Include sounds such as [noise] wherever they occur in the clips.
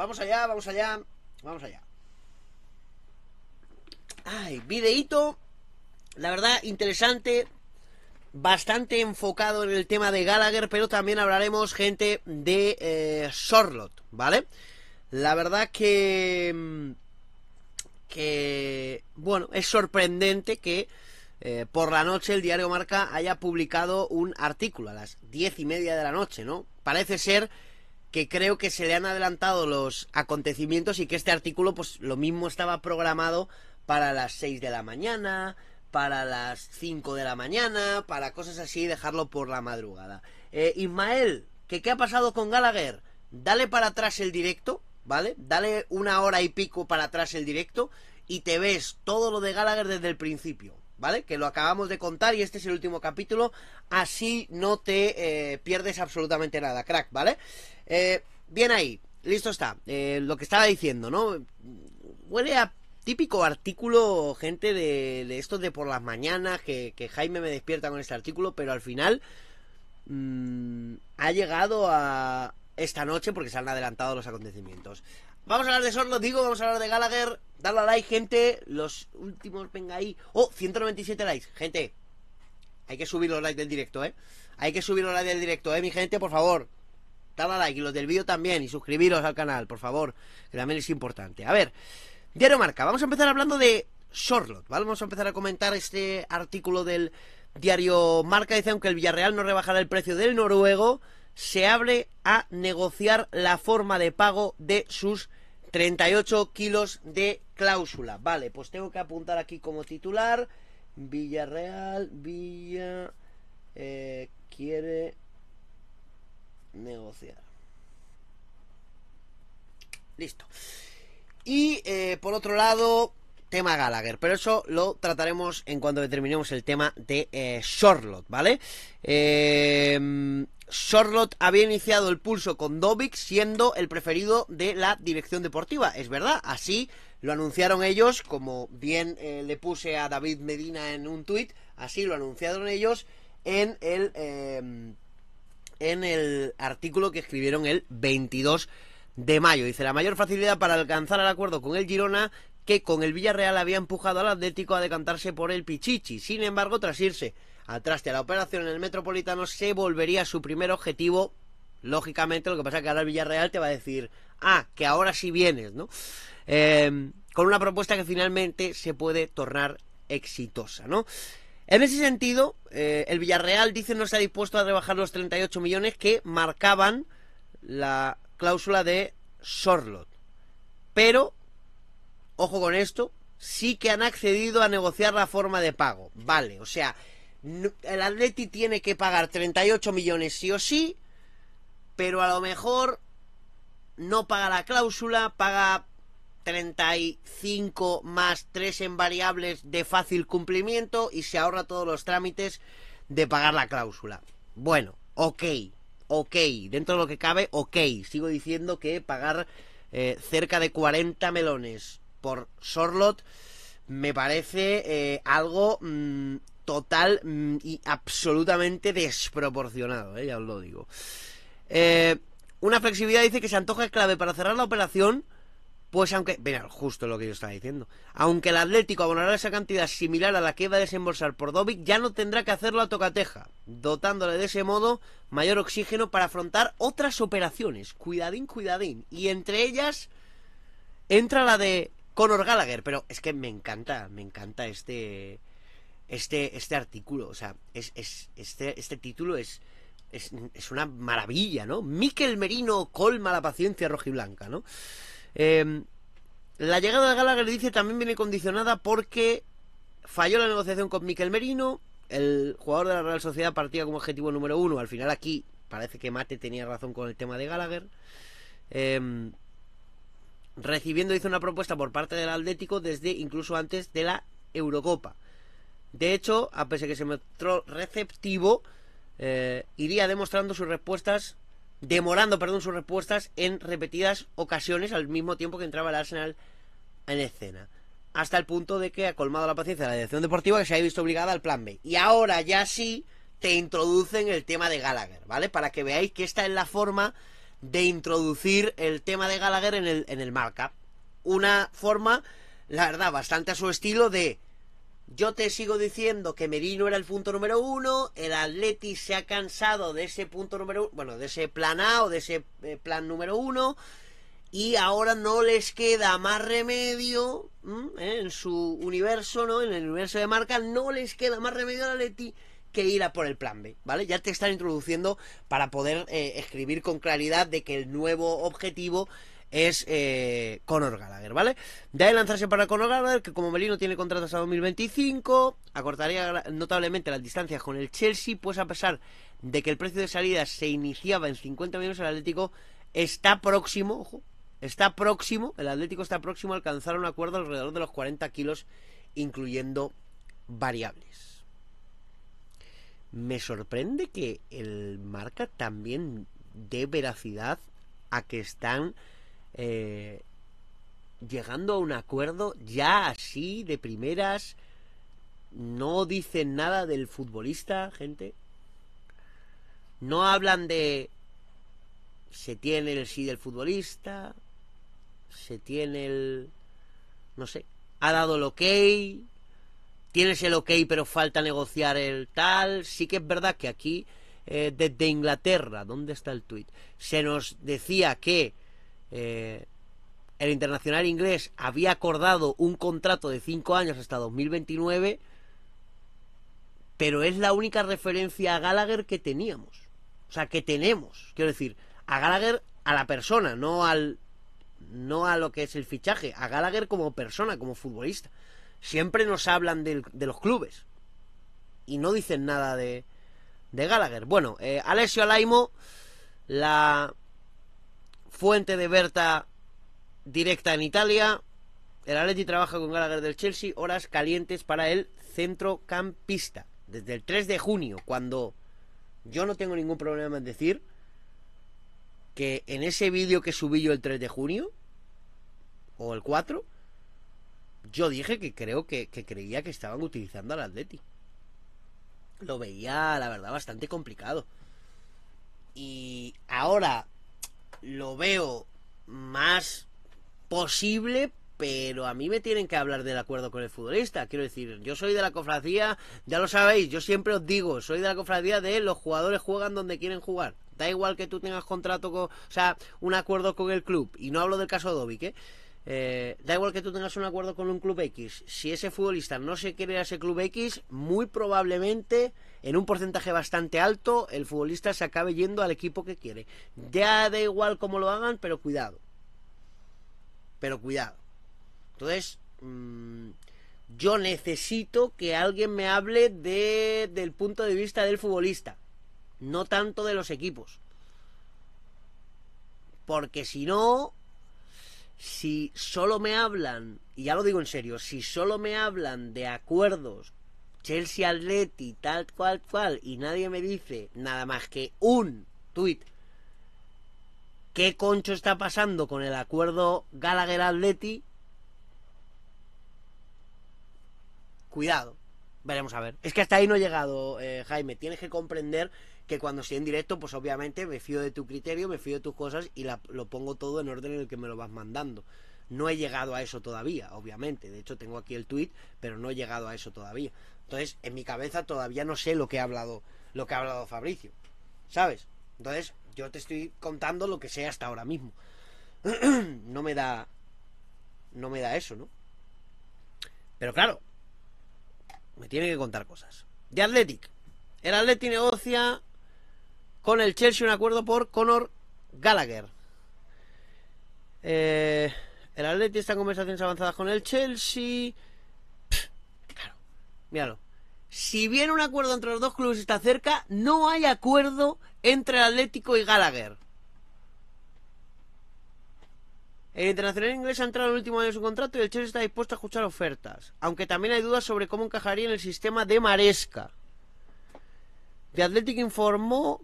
Vamos allá, vamos allá, vamos allá. Ay, videíto, la verdad, interesante, bastante enfocado en el tema de Gallagher, pero también hablaremos, gente, de Sorlot, eh, ¿vale? La verdad que... Mm, que... bueno, es sorprendente que... Eh, por la noche el diario Marca haya publicado un artículo a las diez y media de la noche, ¿no? Parece ser que creo que se le han adelantado los acontecimientos y que este artículo, pues lo mismo estaba programado para las 6 de la mañana, para las 5 de la mañana, para cosas así, dejarlo por la madrugada. Eh, Ismael, qué ¿qué ha pasado con Gallagher? Dale para atrás el directo, ¿vale? Dale una hora y pico para atrás el directo y te ves todo lo de Gallagher desde el principio. ¿vale? Que lo acabamos de contar y este es el último capítulo, así no te eh, pierdes absolutamente nada, crack, ¿vale? Eh, bien ahí, listo está, eh, lo que estaba diciendo, ¿no? Huele a típico artículo, gente, de, de estos de por las mañanas, que, Jaime me despierta con este artículo, pero al final mm, ha llegado a esta noche porque se han adelantado los acontecimientos. Vamos a hablar de Sorlo, digo, vamos a hablar de Gallagher. Darle a like, gente. Los últimos, venga ahí. Oh, 197 likes, gente. Hay que subir los likes del directo, ¿eh? Hay que subir los likes del directo, ¿eh, mi gente? Por favor. Darle a like y los del vídeo también. Y suscribiros al canal, por favor. Que también es importante. A ver, diario marca. Vamos a empezar hablando de Sorlot, Vamos a empezar a comentar este artículo del diario Marca. Dice, aunque el Villarreal no rebajará el precio del noruego, se abre a negociar la forma de pago de sus 38 kilos de cláusula. Vale, pues tengo que apuntar aquí como titular. Villarreal, Villa eh, quiere negociar. Listo. Y eh, por otro lado, tema Gallagher, pero eso lo trataremos en cuanto determinemos el tema de eh, ¿vale? Eh, había iniciado el pulso con Dovic siendo el preferido de la dirección deportiva, es verdad, así lo anunciaron ellos, como bien eh, le puse a David Medina en un tuit, así lo anunciaron ellos en el, em, en el artículo que escribieron el 22 de mayo. Dice, la mayor facilidad para alcanzar el acuerdo con el Girona que con el Villarreal había empujado al Atlético a decantarse por el Pichichi. Sin embargo, tras irse atrás de la operación en el Metropolitano, se volvería a su primer objetivo. Lógicamente, lo que pasa es que ahora el Villarreal te va a decir, ah, que ahora sí vienes, ¿no? Em, con una propuesta que finalmente se puede tornar exitosa, ¿no? En ese sentido, eh, el Villarreal dice no está dispuesto a rebajar los 38 millones que marcaban la cláusula de Sorlot. Pero ojo con esto, sí que han accedido a negociar la forma de pago. Vale, o sea, el Atleti tiene que pagar 38 millones sí o sí, pero a lo mejor no paga la cláusula, paga 35 más 3 en variables de fácil cumplimiento y se ahorra todos los trámites de pagar la cláusula. Bueno, ok, ok, dentro de lo que cabe, ok, sigo diciendo que pagar eh, cerca de 40 melones por Sorlot me parece eh, algo mm, total mm, y absolutamente desproporcionado, eh, ya os lo digo. Eh, una flexibilidad dice que se antoja clave para cerrar la operación, pues aunque... Mira, justo lo que yo estaba diciendo. Aunque el Atlético abonará esa cantidad similar a la que iba a desembolsar por Dobic ya no tendrá que hacerlo a tocateja, dotándole de ese modo mayor oxígeno para afrontar otras operaciones. Cuidadín, cuidadín. Y entre ellas entra la de Conor Gallagher, pero es que me encanta, me encanta este este este artículo, o sea, es, es este este título es, es, una maravilla, ¿no? Miquel Merino colma la paciencia rojiblanca, ¿no? Em, la llegada de Gallagher dice también viene condicionada porque falló la negociación con Miquel Merino, el jugador de la Real Sociedad partía como objetivo número uno, al final aquí parece que Mate tenía razón con el tema de Gallagher. Eh, recibiendo hizo una propuesta por parte del Atlético desde incluso antes de la Eurocopa. De hecho, a pesar que se mostró receptivo, eh, iría demostrando sus respuestas, demorando, perdón, sus respuestas en repetidas ocasiones al mismo tiempo que entraba el Arsenal en escena. Hasta el punto de que ha colmado la paciencia de la dirección deportiva que se haya visto obligada al plan B. Y ahora ya sí te introducen el tema de Gallagher, ¿vale? Para que veáis que esta es la forma de introducir el tema de Gallagher en el, en el markup. Una forma, la verdad, bastante a su estilo de yo te sigo diciendo que Merino era el punto número uno, el Atleti se ha cansado de ese punto número uno, bueno, de ese plan A o de ese eh, plan número uno, y ahora no les queda más remedio ¿Eh? en su universo, ¿no? En el universo de marca, no les queda más remedio al Atleti que ir a por el plan B, ¿vale? Ya te están introduciendo para poder eh, escribir con claridad de que el nuevo objetivo es eh, Conor Gallagher, ¿vale? De de lanzarse para Conor Gallagher, que como Melino tiene contrato hasta 2025, acortaría notablemente las distancias con el Chelsea, pues a pesar de que el precio de salida se iniciaba en 50 millones el Atlético, está próximo, ojo, está próximo, el Atlético está próximo a alcanzar un acuerdo alrededor de los 40 kilos, incluyendo variables me sorprende que el marca también dé veracidad a que están eh, llegando a un acuerdo ya así de primeras. No dicen nada del futbolista, gente. No hablan de se tiene el sí del futbolista, se tiene el no sé, ha dado el ok, tienes el ok pero falta negociar el tal. Sí que es verdad que aquí, eh, desde Inglaterra, ¿dónde está el tweet? Se nos decía que eh, el internacional inglés había acordado un contrato de 5 años hasta 2029, pero es la única referencia a Gallagher que teníamos. O sea, que tenemos. Quiero decir, a Gallagher a la persona, no al no a lo que es el fichaje, a Gallagher como persona, como futbolista siempre nos hablan de los clubes y no dicen nada de, Gallagher. Bueno, eh, Alessio Alaimo, la fuente de Berta directa en Italia. El Atleti trabaja con Gallagher del Chelsea, horas calientes para el centrocampista. Desde el 3 de junio, cuando yo no tengo ningún problema en decir que en ese vídeo que subí yo el 3 de junio, o el 4, yo dije que creo que, creía que estaban utilizando al Atleti. Lo veía, la verdad, bastante complicado. Y ahora lo veo más posible, pero a mí me tienen que hablar del acuerdo con el futbolista. Quiero decir, yo soy de la cofradía, ya lo sabéis, yo siempre os digo, soy de la cofradía de los jugadores juegan donde quieren jugar. Da igual que tú tengas contrato con, o sea, un acuerdo con el club. Y no hablo del caso de qué ¿eh? Eh, da igual que tú tengas un acuerdo con un club X, si ese futbolista no se quiere a ese club X, muy probablemente, en un porcentaje bastante alto, el futbolista se acabe yendo al equipo que quiere. Ya da igual cómo lo hagan, pero cuidado. Pero cuidado. Entonces, mm, yo necesito que alguien me hable de, del punto de vista del futbolista, no tanto de los equipos. Porque si no, si solo me hablan, y ya lo digo en serio, si solo me hablan de acuerdos Chelsea Atleti, tal cual cual, y nadie me dice nada más que un tuit, ¿qué concho está pasando con el acuerdo Gallagher Atleti? Cuidado, veremos a ver. Es que hasta ahí no he llegado, eh, Jaime, tienes que comprender que cuando estoy en directo, pues obviamente me fío de tu criterio, me fío de tus cosas y lo pongo todo en orden en el que me lo vas mandando. No he llegado a eso todavía, obviamente. De hecho, tengo aquí el tweet, pero no he llegado a eso todavía. Entonces, en mi cabeza todavía no sé lo que ha hablado, lo que ha hablado Fabricio. ¿Sabes? Entonces, yo te estoy contando lo que sé hasta ahora mismo. [clears throat] no me da. No me da eso, ¿no? Pero claro, me tiene que contar cosas. De Athletic. El Athletic negocia con el Chelsea un acuerdo por Conor Gallagher. Eh, el Atlético está en conversaciones avanzadas con el Chelsea. claro, míralo. Si bien un acuerdo entre los dos clubes está cerca, no hay acuerdo entre el Atlético y Gallagher. El internacional inglés ha entrado en el último año de su contrato y el Chelsea está dispuesto a escuchar ofertas, aunque también hay dudas sobre cómo encajaría en el sistema de Maresca. The Atlético informó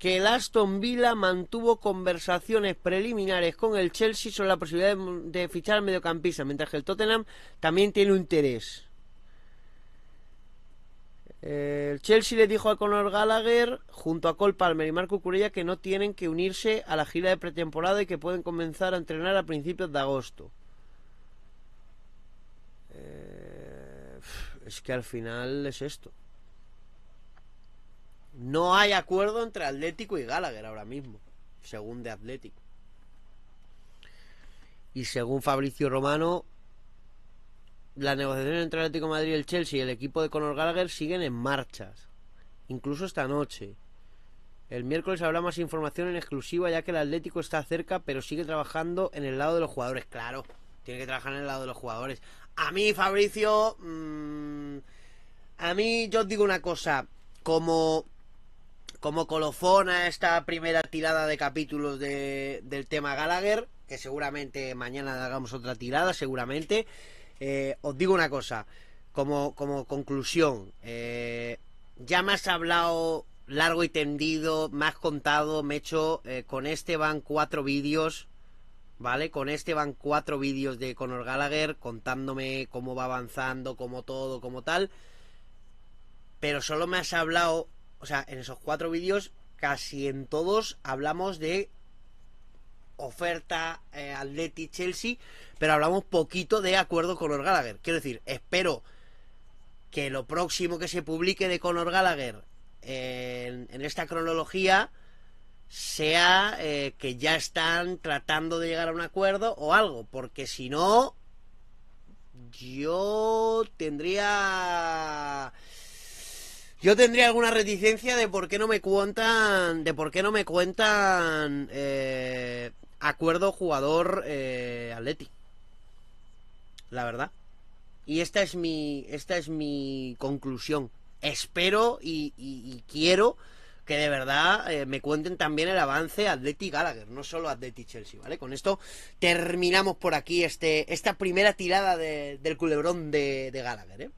que el Aston Villa mantuvo conversaciones preliminares con el Chelsea sobre la posibilidad de, fichar al mediocampista, mientras que el Tottenham también tiene un interés. El Chelsea le dijo a Conor Gallagher, junto a Cole Palmer y Marco Curella, que no tienen que unirse a la gira de pretemporada y que pueden comenzar a entrenar a principios de agosto. Eh, es que al final es esto. No hay acuerdo entre Atlético y Gallagher ahora mismo, según de Atlético. Y según Fabricio Romano, las negociaciones entre Atlético de Madrid, el Chelsea y el equipo de Conor Gallagher siguen en marchas, incluso esta noche. El miércoles habrá más información en exclusiva ya que el Atlético está cerca, pero sigue trabajando en el lado de los jugadores, claro. Tiene que trabajar en el lado de los jugadores. A mí, Fabricio... Mm, a mí, yo os digo una cosa. Como como colofón a esta primera tirada de capítulos del tema Gallagher, que seguramente mañana hagamos otra tirada, seguramente, eh, os digo una cosa, como, como conclusión, eh, ya me has hablado largo y tendido, me has contado, me he hecho, eh, con este van cuatro vídeos, ¿vale? Con este van cuatro vídeos de Conor Gallagher contándome cómo va avanzando, cómo todo, cómo tal. Pero solo me has hablado o sea, en esos cuatro vídeos, casi en todos hablamos de oferta eh, Atleti Chelsea, pero hablamos poquito de acuerdo con Conor Gallagher. Quiero decir, espero que lo próximo que se publique de Conor Gallagher eh, en, esta cronología sea eh, que ya están tratando de llegar a un acuerdo o algo, porque si no, yo tendría yo tendría alguna reticencia de por qué no me cuentan, de por qué no me cuentan eh, acuerdo jugador eh, Atleti. La verdad. Y esta es mi, esta es mi conclusión. Espero y, quiero que de verdad eh, me cuenten también el avance Atleti Gallagher, no solo Atleti Chelsea, ¿vale? Con esto terminamos por aquí este, esta primera tirada del culebrón de, de Gallagher, ¿eh?